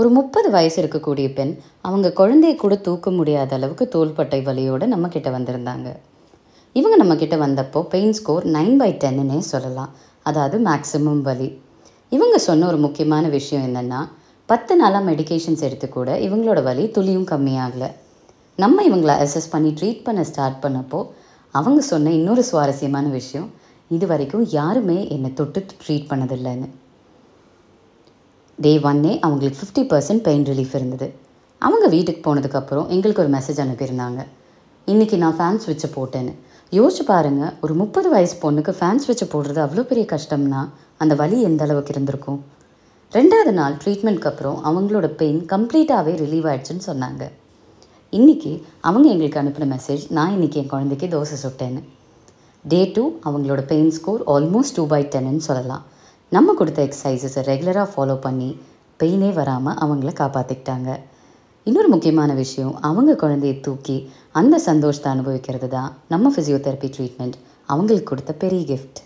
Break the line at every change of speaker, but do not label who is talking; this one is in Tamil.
ஒரு முப்பது வயசு இருக்கக்கூடிய பெண் அவங்க குழந்தையை கூட தூக்க முடியாத அளவுக்கு தோள்பட்டை வலியோடு நம்மக்கிட்ட வந்திருந்தாங்க இவங்க நம்ம கிட்டே வந்தப்போ பெயின் ஸ்கோர் நைன் பை டென்னே சொல்லலாம் அதாவது மேக்ஸிமம் வலி இவங்க சொன்ன ஒரு முக்கியமான விஷயம் என்னென்னா பத்து நாளாக மெடிகேஷன்ஸ் எடுத்துக்கூட இவங்களோட வலி துளியும் கம்மியாகலை நம்ம இவங்களை அசஸ் பண்ணி ட்ரீட் பண்ண ஸ்டார்ட் பண்ணப்போ அவங்க சொன்ன இன்னொரு சுவாரஸ்யமான விஷயம் இது வரைக்கும் யாருமே என்னை தொட்டு ட்ரீட் பண்ணதில்லைன்னு டே ஒன்னே அவங்களுக்கு ஃபிஃப்டி பர்சன்ட் பெயின் ரிலீஃப் இருந்தது அவங்க வீட்டுக்கு போனதுக்கப்புறம் எங்களுக்கு ஒரு மெசேஜ் அனுப்பியிருந்தாங்க இன்றைக்கி நான் ஃபேன் சுவிட்சை போட்டேன்னு யோசிச்சு பாருங்கள் ஒரு முப்பது வயசு பொண்ணுக்கு ஃபேன் சுவிட்சை போடுறது அவ்வளோ பெரிய கஷ்டம்னா அந்த வலி எந்த அளவுக்கு இருந்திருக்கும் ரெண்டாவது நாள் ட்ரீட்மெண்ட்க்கு அப்புறம் அவங்களோட பெயின் கம்ப்ளீட்டாகவே ரிலீவ் ஆகிடுச்சுன்னு சொன்னாங்க இன்றைக்கி அவங்க எங்களுக்கு அனுப்பின மெசேஜ் நான் இன்றைக்கி என் குழந்தைக்கு தோசை சுட்டேன்னு டே டூ அவங்களோட pain score almost two by டென்னு சொல்லலாம் நம்ம கொடுத்த எக்ஸசைசஸை ரெகுலராக ஃபாலோ பண்ணி பெயினே வராமல் அவங்கள காப்பாற்றிக்கிட்டாங்க இன்னொரு முக்கியமான விஷயம் அவங்க குழந்தையை தூக்கி அந்த சந்தோஷத்தை அனுபவிக்கிறது தான் நம்ம ஃபிசியோதெரப்பி ட்ரீட்மெண்ட் அவங்களுக்கு கொடுத்த பெரிய கிஃப்ட்